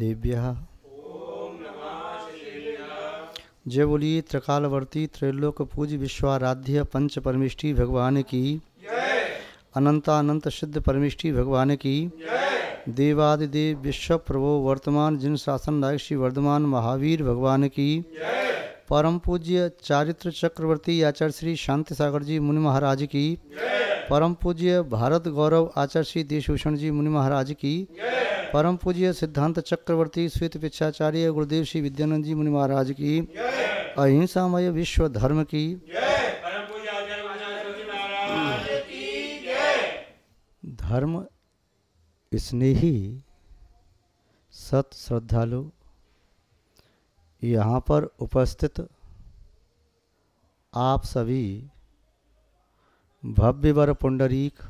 देव्य जय बोलिए त्रिकालवर्ती त्रैलोक पूज विश्वाराध्य पंच परमिष्टि भगवान की अनंतानंत सिद्ध परमिष्टि भगवान की देवादिदेव विश्व प्रभो वर्तमान जिन शासन नायक श्री वर्धमान महावीर भगवान की परम पूज्य चारित्र चक्रवर्ती आचार्य श्री शांति सागर जी मुनि महाराज की परम पूज्य भारत गौरव आचार्य श्री देशभूषण जी मुनि महाराज की परम पूज्य सिद्धांत चक्रवर्ती श्वेत पिछाचार्य गुरुदेव श्री विद्यानंद जी मुनि महाराज की अहिंसामय विश्व धर्म की धर्म स्नेही सत श्रद्धालु यहाँ पर उपस्थित आप सभी भव्यवर पुंडरीक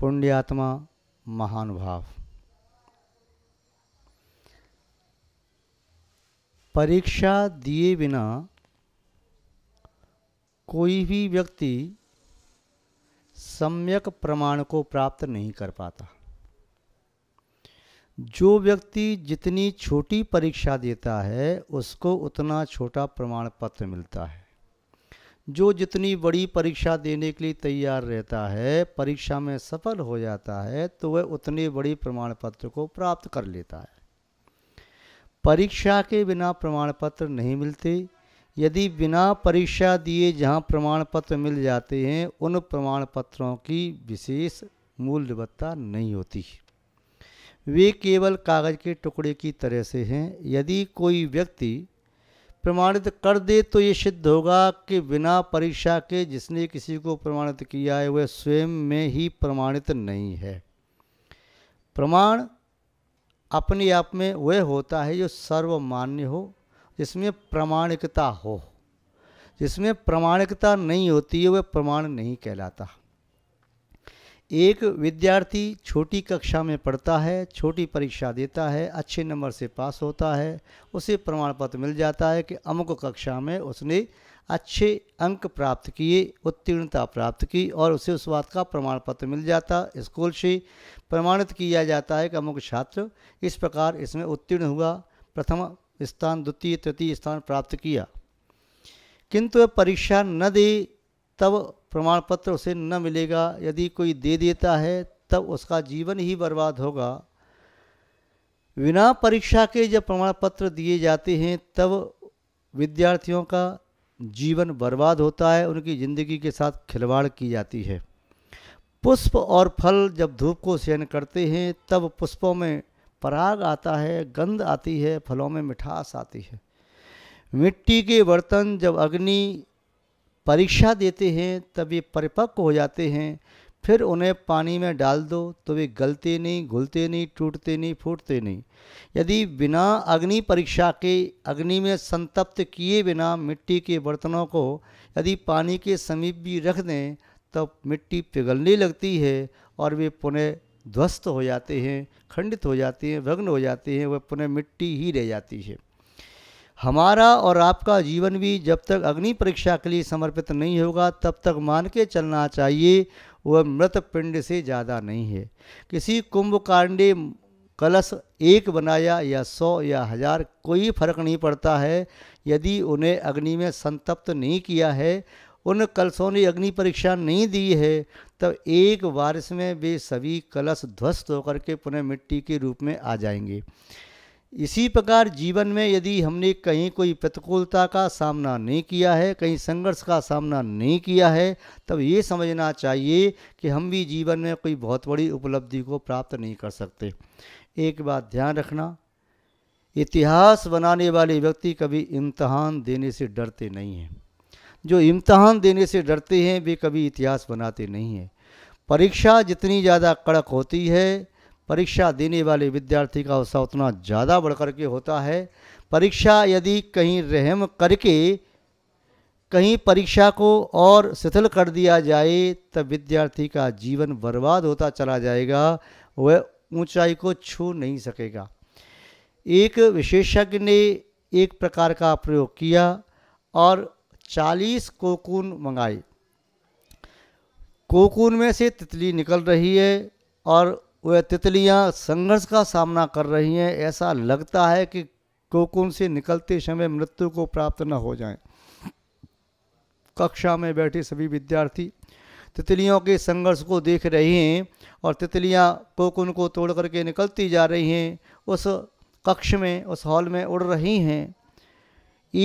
पुण्यात्मा महानुभाव परीक्षा दिए बिना कोई भी व्यक्ति सम्यक प्रमाण को प्राप्त नहीं कर पाता जो व्यक्ति जितनी छोटी परीक्षा देता है उसको उतना छोटा प्रमाण पत्र मिलता है जो जितनी बड़ी परीक्षा देने के लिए तैयार रहता है परीक्षा में सफल हो जाता है तो वह उतने बड़े प्रमाण पत्र को प्राप्त कर लेता है परीक्षा के बिना प्रमाण पत्र नहीं मिलते यदि बिना परीक्षा दिए जहाँ प्रमाण पत्र मिल जाते हैं उन प्रमाण पत्रों की विशेष मूल्यवत्ता नहीं होती है वे केवल कागज़ के टुकड़े की तरह से हैं यदि कोई व्यक्ति प्रमाणित कर दे तो ये सिद्ध होगा कि बिना परीक्षा के जिसने किसी को प्रमाणित किया है वह स्वयं में ही प्रमाणित नहीं है प्रमाण अपने आप में वह होता है जो सर्वमान्य हो जिसमें प्रमाणिकता हो जिसमें प्रमाणिकता नहीं होती है वह प्रमाण नहीं कहलाता एक विद्यार्थी छोटी कक्षा में पढ़ता है छोटी परीक्षा देता है अच्छे नंबर से पास होता है उसे प्रमाण पत्र मिल जाता है कि अमुक कक्षा में उसने अच्छे अंक प्राप्त किए उत्तीर्णता प्राप्त की और उसे उस बात का प्रमाण पत्र मिल जाता स्कूल से प्रमाणित किया जाता है कि अमुक छात्र इस प्रकार इसमें उत्तीर्ण हुआ प्रथम स्थान द्वितीय तृतीय स्थान प्राप्त किया किंतु वह परीक्षा न दे तब प्रमाण पत्र उसे न मिलेगा यदि कोई दे देता है तब उसका जीवन ही बर्बाद होगा बिना परीक्षा के जब प्रमाण पत्र दिए जाते हैं तब विद्यार्थियों का जीवन बर्बाद होता है उनकी ज़िंदगी के साथ खिलवाड़ की जाती है पुष्प और फल जब धूप को सहन करते हैं तब पुष्पों में पराग आता है गंध आती है फलों में मिठास आती है मिट्टी के बर्तन जब अग्नि परीक्षा देते हैं तब ये परिपक्व हो जाते हैं फिर उन्हें पानी में डाल दो तो वे गलते नहीं घुलते नहीं टूटते नहीं फूटते नहीं यदि बिना अग्नि परीक्षा के अग्नि में संतप्त किए बिना मिट्टी के बर्तनों को यदि पानी के समीप भी रख दें तब तो मिट्टी पिघलने लगती है और वे पुनः ध्वस्त हो जाते हैं खंडित हो जाते हैं भग्न हो जाते हैं वह पुनः मिट्टी ही रह जाती है हमारा और आपका जीवन भी जब तक अग्नि परीक्षा के लिए समर्पित नहीं होगा तब तक मान के चलना चाहिए वह मृत पिंड से ज़्यादा नहीं है किसी कुंभकांडे कलश एक बनाया या सौ या हजार कोई फर्क नहीं पड़ता है यदि उन्हें अग्नि में संतप्त नहीं किया है उन कलशों ने अग्नि परीक्षा नहीं दी है तब एक बारिश में वे सभी कलश ध्वस्त होकर के पुनः मिट्टी के रूप में आ जाएंगे इसी प्रकार जीवन में यदि हमने कहीं कोई प्रतिकूलता का सामना नहीं किया है कहीं संघर्ष का सामना नहीं किया है तब ये समझना चाहिए कि हम भी जीवन में कोई बहुत बड़ी उपलब्धि को प्राप्त नहीं कर सकते एक बात ध्यान रखना इतिहास बनाने वाले व्यक्ति कभी इम्तहान देने से डरते नहीं हैं जो इम्तहान देने से डरते हैं वे कभी इतिहास बनाते नहीं हैं परीक्षा जितनी ज़्यादा कड़क होती है परीक्षा देने वाले विद्यार्थी का उत्साह उतना ज़्यादा बढ़ करके होता है परीक्षा यदि कहीं रहम करके कहीं परीक्षा को और शिथिल कर दिया जाए तब विद्यार्थी का जीवन बर्बाद होता चला जाएगा वह ऊंचाई को छू नहीं सकेगा एक विशेषज्ञ ने एक प्रकार का प्रयोग किया और 40 कोकून मंगाए कोकून में से तितली निकल रही है और वह तितलियां संघर्ष का सामना कर रही हैं ऐसा लगता है कि कोकुन से निकलते समय मृत्यु को प्राप्त न हो जाएं। कक्षा में बैठे सभी विद्यार्थी तितलियों के संघर्ष को देख रहे हैं और तितलियां कोकुन को तोड़ करके निकलती जा रही हैं उस कक्ष में उस हॉल में उड़ रही हैं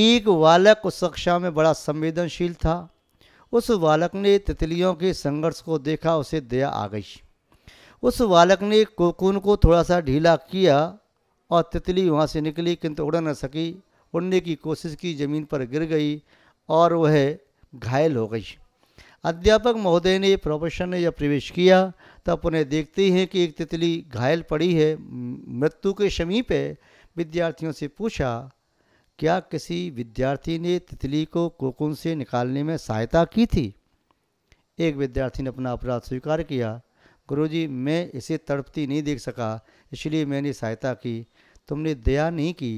एक बालक उस कक्षा में बड़ा संवेदनशील था उस बालक ने तितलियों के संघर्ष को देखा उसे दया आ गई उस बालक ने कोकून को थोड़ा सा ढीला किया और तितली वहाँ से निकली किंतु उड़ न सकी उड़ने की कोशिश की ज़मीन पर गिर गई और वह घायल हो गई अध्यापक महोदय ने प्रोफेशन ने जब प्रवेश किया तब उन्हें देखते हैं कि एक तितली घायल पड़ी है मृत्यु के समीप है विद्यार्थियों से पूछा क्या किसी विद्यार्थी ने तितली को कोकुन से निकालने में सहायता की थी एक विद्यार्थी ने अपना अपराध स्वीकार किया गुरुजी मैं इसे तड़पती नहीं देख सका इसलिए मैंने सहायता की तुमने दया नहीं की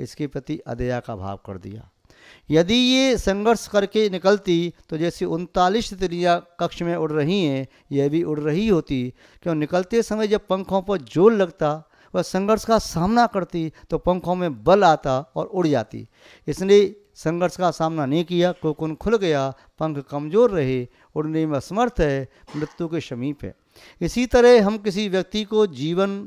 इसके प्रति अदया का भाव कर दिया यदि ये संघर्ष करके निकलती तो जैसे उनतालीस तितलियाँ कक्ष में उड़ रही हैं यह भी उड़ रही होती क्यों निकलते समय जब पंखों पर जोर लगता वह संघर्ष का सामना करती तो पंखों में बल आता और उड़ जाती इसने संघर्ष का सामना नहीं किया कोकुन खुल गया पंख कमजोर रहे उड़ने में असमर्थ है मृत्यु के समीप है इसी तरह हम किसी व्यक्ति को जीवन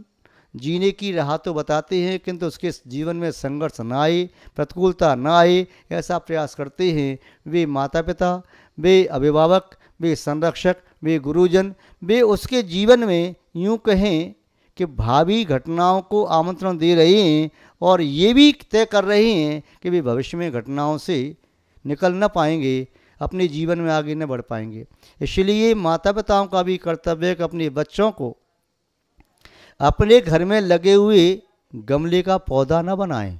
जीने की राह तो बताते हैं किंतु उसके जीवन में संघर्ष ना आए प्रतिकूलता ना आए ऐसा प्रयास करते हैं वे माता पिता वे अभिभावक वे संरक्षक वे गुरुजन वे उसके जीवन में यूं कहें कि भावी घटनाओं को आमंत्रण दे रहे हैं और ये भी तय कर रहे हैं कि वे भविष्य में घटनाओं से निकल न पाएंगे अपने जीवन में आगे न बढ़ पाएंगे इसलिए माता पिताओं का भी कर्तव्य है कि अपने बच्चों को अपने घर में लगे हुए गमले का पौधा ना बनाएं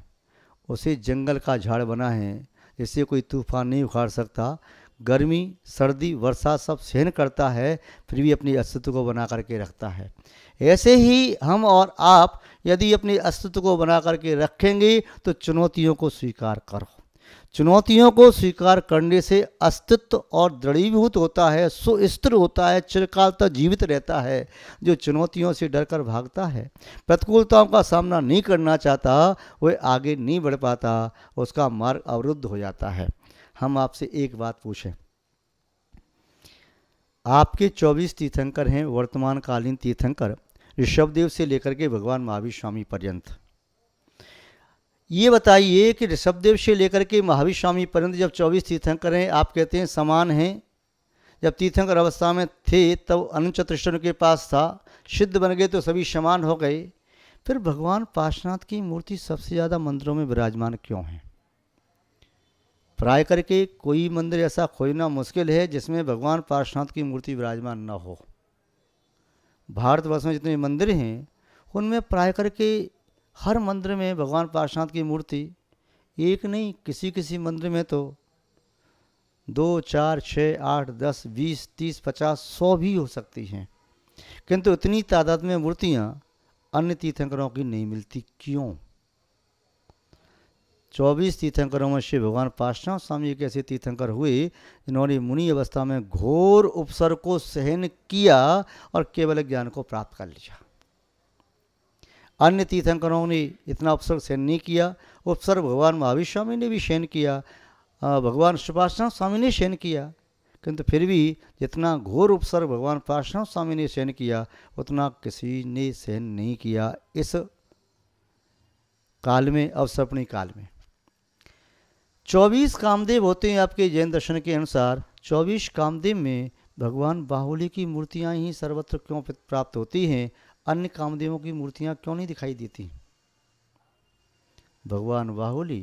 उसे जंगल का झाड़ बनाएं जिससे कोई तूफान नहीं उखाड़ सकता गर्मी सर्दी वर्षा सब सहन करता है फिर भी अपने अस्तित्व को बना करके रखता है ऐसे ही हम और आप यदि अपने अस्तित्व को बना करके रखेंगे तो चुनौतियों को स्वीकार करो चुनौतियों को स्वीकार करने से अस्तित्व और दृढ़ीभूत होता है सुस्थिर होता है चिरकाल तक जीवित रहता है जो चुनौतियों से डरकर भागता है प्रतिकूलताओं का सामना नहीं करना चाहता वह आगे नहीं बढ़ पाता उसका मार्ग अवरुद्ध हो जाता है हम आपसे एक बात पूछें आपके 24 तीर्थंकर हैं वर्तमानकालीन तीर्थंकर ऋषभदेव से लेकर के भगवान महावीर स्वामी पर्यंत ये बताइए कि ऋषभदेव से लेकर के महावीर स्वामी परंत जब चौबीस तीर्थंकर हैं आप कहते हैं समान हैं जब तीर्थंकर अवस्था में थे तब अनंत चतुष्टन के पास था सिद्ध बन गए तो सभी समान हो गए फिर भगवान पार्शनाथ की मूर्ति सबसे ज़्यादा मंदिरों में विराजमान क्यों है प्राय करके कोई मंदिर ऐसा खोजना मुश्किल है जिसमें भगवान पार्शनाथ की मूर्ति विराजमान न हो भारतवर्ष में जितने मंदिर हैं उनमें प्राय करके हर मंदिर में भगवान पार्श्वनाथ की मूर्ति एक नहीं किसी किसी मंदिर में तो दो चार छः आठ दस बीस तीस पचास सौ भी हो सकती हैं किंतु इतनी तादाद में मूर्तियाँ अन्य तीर्थंकरों की नहीं मिलती क्यों चौबीस तीर्थंकरों में श्री भगवान पार्श्वनाथ स्वामी के ऐसे तीर्थंकर हुए जिन्होंने मुनि अवस्था में घोर उपसर्ग को सहन किया और केवल ज्ञान को प्राप्त कर लिया अन्य तीर्थंकरों ने इतना अवसर सहन नहीं किया अवसर भगवान महावीर स्वामी ने भी सहन किया भगवान सुभाषण स्वामी ने सहन किया किंतु फिर भी जितना घोर उपसर्ग भगवान पार्श्व स्वामी ने सहन किया उतना किसी ने सहन नहीं किया इस काल में अवसर्पणी काल में चौबीस कामदेव होते हैं आपके जैन दर्शन के अनुसार चौबीस कामदेव में भगवान बाहुली की मूर्तियाँ ही सर्वत्र क्यों प्राप्त होती हैं अन्य कामदेवों की मूर्तियाँ क्यों नहीं दिखाई देती भगवान बाहुली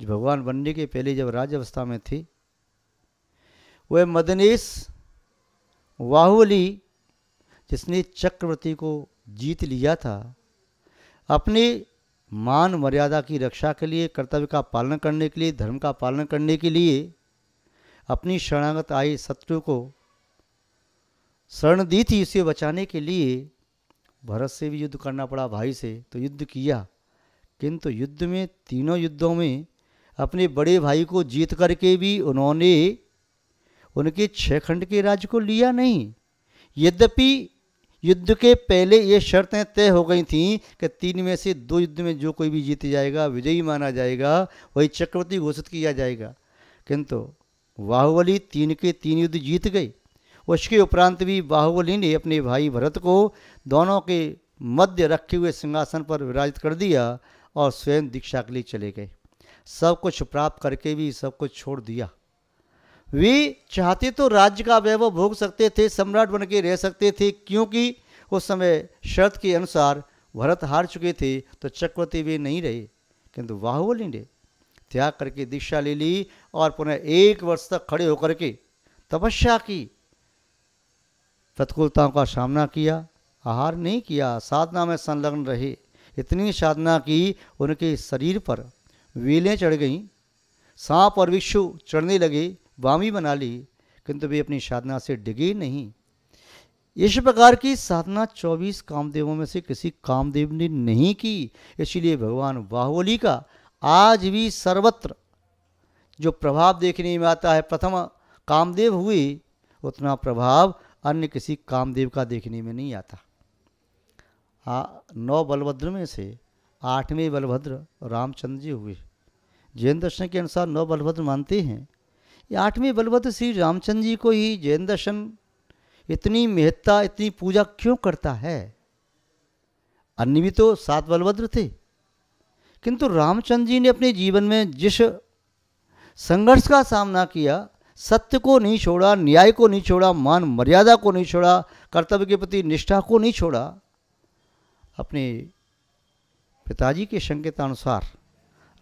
जो भगवान बनने के पहले जब राज अवस्था में थे वह मदनेश बाहुली जिसने चक्रवर्ती को जीत लिया था अपने मान मर्यादा की रक्षा के लिए कर्तव्य का पालन करने के लिए धर्म का पालन करने के लिए अपनी शरणागत आई शत्रु को शरण दी थी उसे बचाने के लिए भरत से भी युद्ध करना पड़ा भाई से तो युद्ध किया किंतु युद्ध में तीनों युद्धों में अपने बड़े भाई को जीत करके भी उन्होंने उनके छः खंड के राज्य को लिया नहीं यद्यपि युद्ध के पहले ये शर्तें तय हो गई थीं कि तीन में से दो युद्ध में जो कोई भी जीत जाएगा विजयी माना जाएगा वही चक्रवर्ती घोषित किया जाएगा किंतु बाहुबली तीन के तीन युद्ध जीत गई उसके उपरांत भी बाहुबली ने अपने भाई भरत को दोनों के मध्य रखे हुए सिंहासन पर विराजित कर दिया और स्वयं दीक्षा के लिए चले गए सब कुछ प्राप्त करके भी सब कुछ छोड़ दिया वे चाहते तो राज्य का वैभव भोग सकते थे सम्राट बन के रह सकते थे क्योंकि उस समय शर्त के अनुसार भरत हार चुके थे तो चक्रवर्ती वे नहीं रहे किंतु बाहुबली ने त्याग करके दीक्षा ले ली और पुनः एक वर्ष तक खड़े होकर के तपस्या की प्रतिकूलताओं का सामना किया आहार नहीं किया साधना में संलग्न रहे इतनी साधना की उनके शरीर पर वेलें चढ़ गईं सांप और विक्षु चढ़ने लगे वामी बना ली किंतु वे अपनी साधना से डिगे नहीं इस प्रकार की साधना 24 कामदेवों में से किसी कामदेव ने नहीं की इसलिए भगवान बाहुबली का आज भी सर्वत्र जो प्रभाव देखने में आता है प्रथम कामदेव हुए उतना प्रभाव अन्य किसी कामदेव का देखने में नहीं आता आ, नौ बलभद्र में से आठवें बलभद्र रामचंद्र जी हुए जैन दर्शन के अनुसार नौ बलभद्र मानते हैं ये आठवें बलभद्र श्री रामचंद्र जी को ही जैन दर्शन इतनी महत्ता इतनी पूजा क्यों करता है अन्य भी तो सात बलभद्र थे किंतु रामचंद्र जी ने अपने जीवन में जिस संघर्ष का सामना किया सत्य को नहीं छोड़ा न्याय को नहीं छोड़ा मान मर्यादा को नहीं छोड़ा कर्तव्य के प्रति निष्ठा को नहीं छोड़ा अपने पिताजी के संकेतानुसार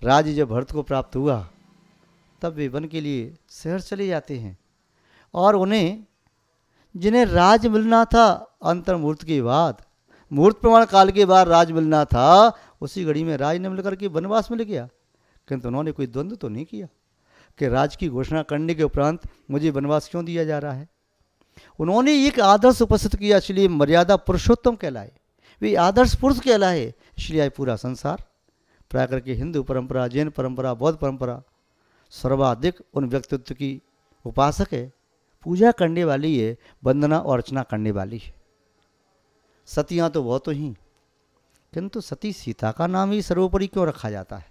राज्य जब भरत को प्राप्त हुआ तब वे वन के लिए शहर चले जाते हैं और उन्हें जिन्हें राज मिलना था अंतर्मुहूर्त के बाद मुहूर्त प्रमाण काल के बाद राज मिलना था उसी घड़ी में राज ने मिलकर के वनवास मिल गया किंतु उन्होंने कोई द्वंद्व तो नहीं किया कि राज की घोषणा करने के उपरांत मुझे वनवास क्यों दिया जा रहा है उन्होंने एक आदर्श उपस्थित किया इसलिए मर्यादा पुरुषोत्तम कहलाए वे आदर्श पुरुष कहलाए इसलिए आए पूरा संसार प्राकर के हिंदू परंपरा जैन परंपरा बौद्ध परंपरा सर्वाधिक उन व्यक्तित्व की उपासक है पूजा करने वाली है वंदना और अर्चना करने वाली है सतियाँ तो बहुत ही किंतु सती सीता का नाम ही सर्वोपरि क्यों रखा जाता है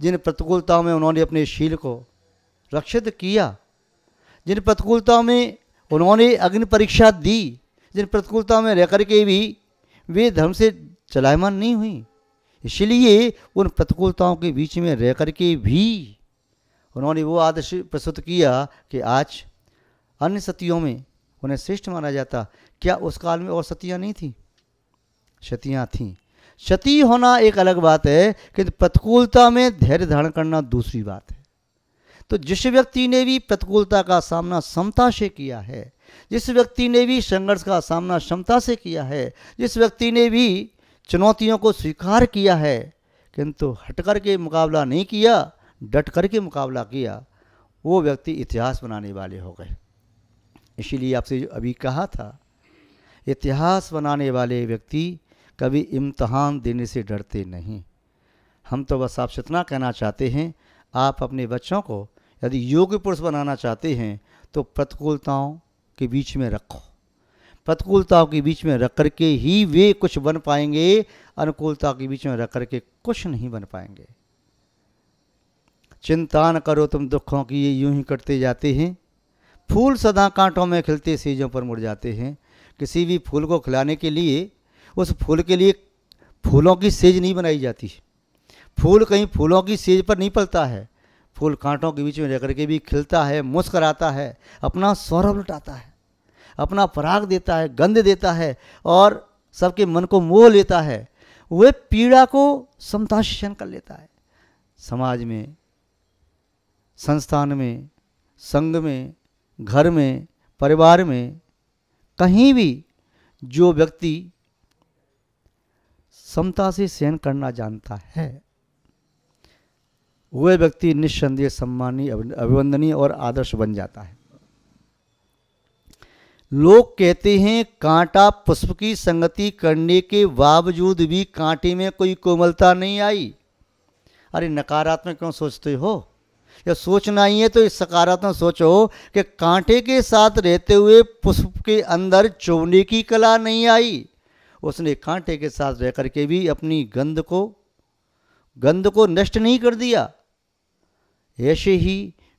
जिन प्रतिकूलताओं में उन्होंने अपने शील को रक्षित किया जिन प्रतिकूलताओं में उन्होंने अग्नि परीक्षा दी जिन प्रतिकूलताओं में रह करके भी वे धर्म से चलायमान नहीं हुई इसलिए उन प्रतिकूलताओं के बीच में रह करके भी उन्होंने वो आदर्श प्रस्तुत किया कि आज अन्य सतियों में उन्हें श्रेष्ठ माना जाता क्या उस काल में और सतियाँ नहीं थी सतियाँ थीं क्षति होना एक अलग बात है किंतु प्रतिकूलता में धैर्य धारण करना दूसरी बात है तो जिस व्यक्ति ने भी प्रतिकूलता का सामना समता से किया है जिस व्यक्ति ने भी संघर्ष का सामना क्षमता से किया है जिस व्यक्ति ने भी चुनौतियों को स्वीकार किया है किंतु हट कर के मुकाबला नहीं किया डट कर के मुकाबला किया वो व्यक्ति इतिहास बनाने वाले हो गए इसीलिए आपसे अभी कहा था इतिहास बनाने वाले व्यक्ति कभी इम्तहान देने से डरते नहीं हम तो बस आपसे इतना कहना चाहते हैं आप अपने बच्चों को यदि योग्य पुरुष बनाना चाहते हैं तो प्रतिकूलताओं के बीच में रखो प्रतिकूलताओं के बीच में रख कर के ही वे कुछ बन पाएंगे अनुकूलता के बीच में रख कर के कुछ नहीं बन पाएंगे चिंता न करो तुम दुखों की ये यूं ही कटते जाते हैं फूल सदा कांटों में खिलते सीजों पर मुड़ जाते हैं किसी भी फूल को खिलाने के लिए उस फूल के लिए फूलों की सेज नहीं बनाई जाती फूल कहीं फूलों की सेज पर नहीं पलता है फूल कांटों के बीच में रह करके भी खिलता है मुस्कराता है अपना सौरभ लुटाता है अपना पराग देता है गंध देता है और सबके मन को मोह लेता है वह पीड़ा को समताशन कर लेता है समाज में संस्थान में संघ में घर में परिवार में कहीं भी जो व्यक्ति समता से सहन करना जानता है वह व्यक्ति निस्संदेह सम्मानी अभिवंदनीय और आदर्श बन जाता है लोग कहते हैं कांटा पुष्प की संगति करने के बावजूद भी कांटे में कोई कोमलता नहीं आई अरे नकारात्मक क्यों सोचते हो या सोचना ही है तो इस सकारात्मक सोचो कि कांटे के साथ रहते हुए पुष्प के अंदर चोने की कला नहीं आई उसने कांटे के साथ रह करके भी अपनी गंध को गंध को नष्ट नहीं कर दिया ऐसे ही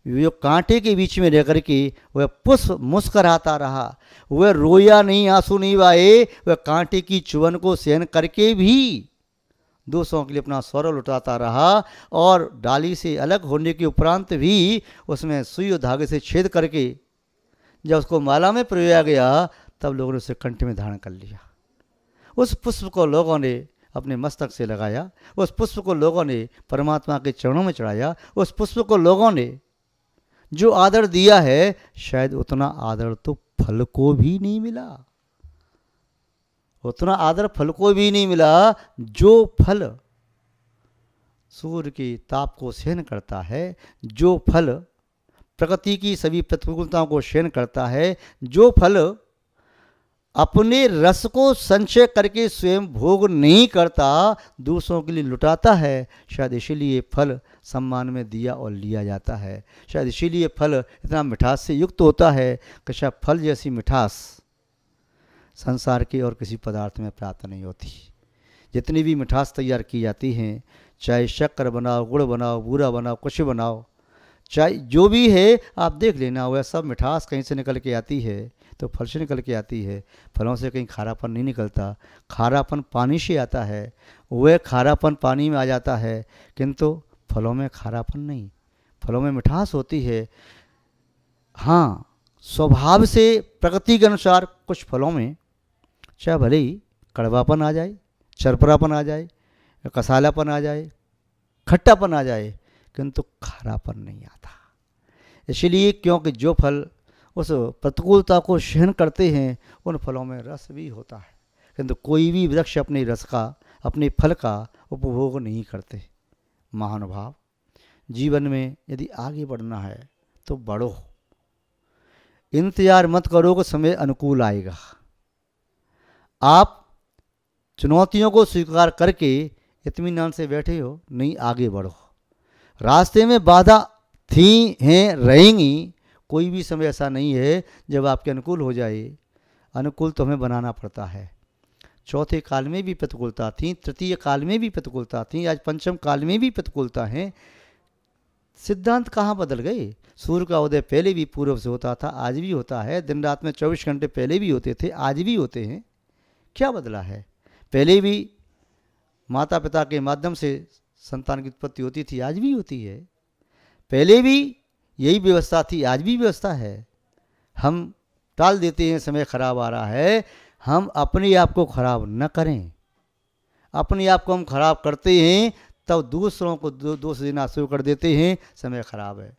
वो कांटे के बीच में रह करके वह पुष्प मुस्कराता रहा वह रोया नहीं आंसू नहीं वाए वह कांटे की चुवन को सहन करके भी दूसरों के लिए अपना स्वर लुटाता रहा और डाली से अलग होने के उपरांत भी उसमें सुई और धागे से छेद करके जब उसको माला में प्रया गया तब लोगों ने उसे कंठ में धारण कर लिया उस पुष्प को लोगों ने अपने मस्तक से लगाया उस पुष्प को लोगों ने परमात्मा के चरणों में चढ़ाया उस पुष्प को लोगों ने जो आदर दिया है शायद उतना आदर तो फल को भी नहीं मिला उतना आदर फल को भी नहीं मिला जो फल सूर्य के ताप को सहन करता है जो फल प्रकृति की सभी प्रतिकूलताओं को सहन करता है जो फल अपने रस को संचय करके स्वयं भोग नहीं करता दूसरों के लिए लुटाता है शायद इसीलिए फल सम्मान में दिया और लिया जाता है शायद इसीलिए फल इतना मिठास से युक्त होता है कि शायद फल जैसी मिठास संसार के और किसी पदार्थ में प्राप्त नहीं होती जितनी भी मिठास तैयार की जाती हैं चाहे शक्कर बनाओ गुड़ बनाओ बूरा बनाओ कुछ बनाओ चाहे जो भी है आप देख लेना वह सब मिठास कहीं से निकल के आती है तो फल से निकल के आती है फलों से कहीं खारापन नहीं निकलता खारापन पानी से आता है वह खारापन पानी में आ जाता है किंतु फलों में खारापन नहीं फलों में मिठास होती है हाँ स्वभाव से प्रकृति के अनुसार कुछ फलों में चाहे भले ही कड़वापन आ जाए चरपरापन आ जाए कसालापन आ जाए खट्टापन आ जाए किंतु खारापन नहीं आता इसलिए क्योंकि जो फल उस प्रतिकूलता को सहन करते हैं उन फलों में रस भी होता है किंतु कोई भी वृक्ष अपने रस का अपने फल का उपभोग नहीं करते महानुभाव जीवन में यदि आगे बढ़ना है तो बढ़ो इंतजार मत करो कि समय अनुकूल आएगा आप चुनौतियों को स्वीकार करके इतमान से बैठे हो नहीं आगे बढ़ो रास्ते में बाधा थी हैं रहेंगी कोई भी समय ऐसा नहीं है जब आपके अनुकूल हो जाए अनुकूल तो हमें बनाना पड़ता है चौथे काल में भी प्रतिकूलता थी तृतीय काल में भी प्रतिकूलता थी आज पंचम काल में भी प्रतिकूलता है सिद्धांत कहाँ बदल गए सूर्य का उदय पहले भी पूर्व से होता था आज भी होता है दिन रात में चौबीस घंटे पहले भी होते थे आज भी होते हैं क्या बदला है पहले भी माता पिता के माध्यम से संतान की उत्पत्ति होती थी आज भी होती है पहले भी यही व्यवस्था थी आज भी व्यवस्था है हम टाल देते हैं समय खराब आ रहा है हम अपने आप को खराब न करें अपने आप को हम खराब करते हैं तब दूसरों को दो, दोष देना शुरू कर देते हैं समय खराब है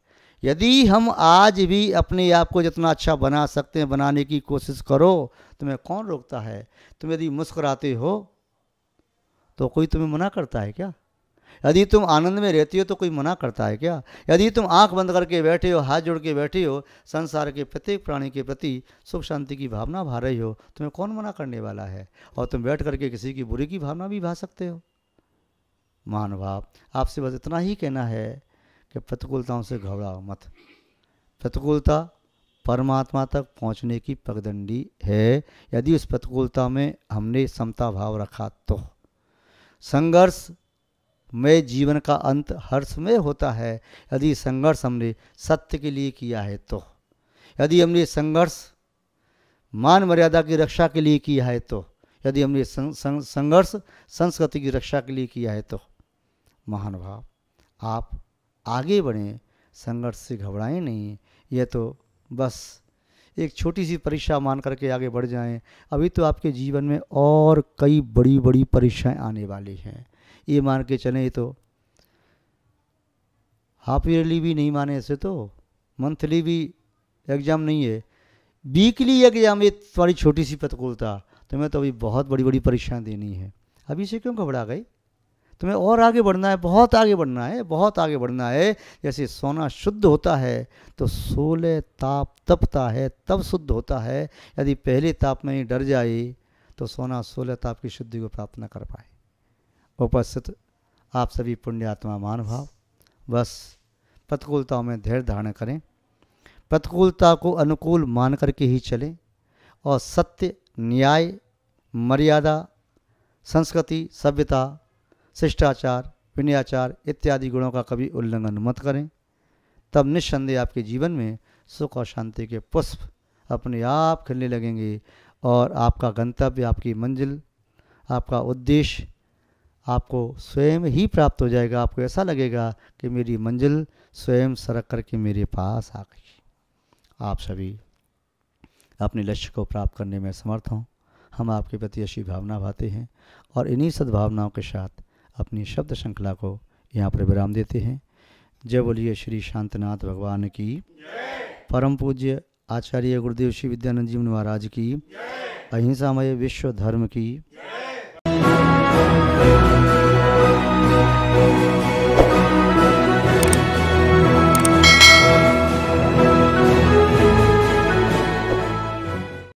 यदि हम आज भी अपने आप को जितना अच्छा बना सकते हैं बनाने की कोशिश करो तुम्हें कौन रोकता है तुम यदि मुस्कुराते हो तो कोई तुम्हें मना करता है क्या यदि तुम आनंद में रहती हो तो कोई मना करता है क्या यदि तुम आंख बंद करके बैठे हो हाथ जोड़ के बैठे हो संसार के प्रत्येक प्राणी के प्रति सुख शांति की भावना भा रही हो तुम्हें कौन मना करने वाला है और तुम बैठ करके किसी की बुरी की भावना भी भा सकते हो महानुभाव आपसे बस इतना ही कहना है कि प्रतिकूलताओं से घबराओ मत प्रतिकूलता परमात्मा तक पहुंचने की पगडंडी है यदि उस प्रतिकूलता में हमने समता भाव रखा तो संघर्ष में जीवन का अंत हर्ष में होता है यदि संघर्ष हमने सत्य के लिए किया है तो यदि हमने संघर्ष मान मर्यादा की रक्षा के लिए किया है तो यदि हमने संघर्ष संस्कृति की रक्षा के लिए किया है तो महान भाव आप आगे बढ़ें संघर्ष से घबराएं नहीं यह तो बस एक छोटी सी परीक्षा मान करके आगे बढ़ जाएं अभी तो आपके जीवन में और कई बड़ी बड़ी परीक्षाएं आने वाली हैं ये मान के चले तो हाफ ईयरली भी नहीं माने ऐसे तो मंथली भी एग्ज़ाम नहीं है वीकली एग्ज़ाम ये थोड़ी छोटी सी प्रतिकूलता तुम्हें तो अभी बहुत बड़ी बड़ी परीक्षाएं देनी है अभी से क्यों घबरा गई तुम्हें और आगे बढ़ना है बहुत आगे बढ़ना है बहुत आगे बढ़ना है जैसे सोना शुद्ध होता है तो सोलह ताप तपता है तब शुद्ध होता है यदि पहले ताप में ही डर जाए तो सोना सोलह ताप की शुद्धि को प्राप्त न कर पाए उपस्थित आप सभी पुण्यात्मा मान बस प्रतिकूलताओं में धैर्य धारण करें प्रतिकूलता को अनुकूल मान करके ही चलें और सत्य न्याय मर्यादा संस्कृति सभ्यता शिष्टाचार विनयाचार इत्यादि गुणों का कभी उल्लंघन मत करें तब निस्संदेह आपके जीवन में सुख और शांति के पुष्प अपने आप खिलने लगेंगे और आपका गंतव्य आपकी मंजिल आपका उद्देश्य आपको स्वयं ही प्राप्त हो जाएगा आपको ऐसा लगेगा कि मेरी मंजिल स्वयं सरक करके मेरे पास आ गई आप सभी अपने लक्ष्य को प्राप्त करने में समर्थ हों हम आपके प्रति अच्छी भावना भाते हैं और इन्हीं सद्भावनाओं के साथ अपनी शब्द श्रृंखला को यहाँ पर विराम देते हैं जय बोलिए श्री शांतनाथ भगवान की परम पूज्य आचार्य गुरुदेव श्री विद्यानंद जी महाराज की अहिंसामय विश्व धर्म की Thank you.